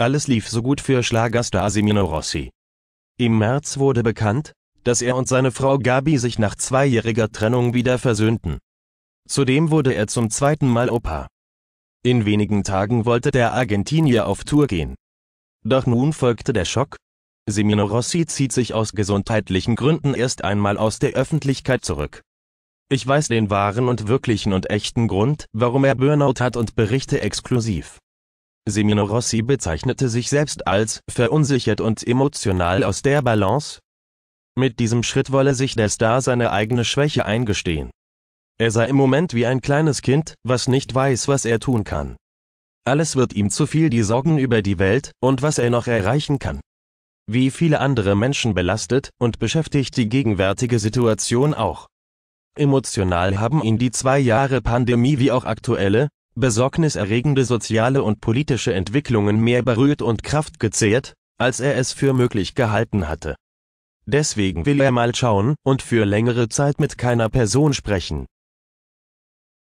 Alles lief so gut für Schlagerstar Semino Rossi. Im März wurde bekannt, dass er und seine Frau Gabi sich nach zweijähriger Trennung wieder versöhnten. Zudem wurde er zum zweiten Mal Opa. In wenigen Tagen wollte der Argentinier auf Tour gehen. Doch nun folgte der Schock. Semino Rossi zieht sich aus gesundheitlichen Gründen erst einmal aus der Öffentlichkeit zurück. Ich weiß den wahren und wirklichen und echten Grund, warum er Burnout hat und berichte exklusiv. Semino Rossi bezeichnete sich selbst als verunsichert und emotional aus der Balance. Mit diesem Schritt wolle sich der Star seine eigene Schwäche eingestehen. Er sei im Moment wie ein kleines Kind, was nicht weiß, was er tun kann. Alles wird ihm zu viel die Sorgen über die Welt und was er noch erreichen kann. Wie viele andere Menschen belastet und beschäftigt die gegenwärtige Situation auch. Emotional haben ihn die zwei Jahre Pandemie wie auch aktuelle, besorgniserregende soziale und politische Entwicklungen mehr berührt und Kraft gezehrt, als er es für möglich gehalten hatte. Deswegen will er mal schauen und für längere Zeit mit keiner Person sprechen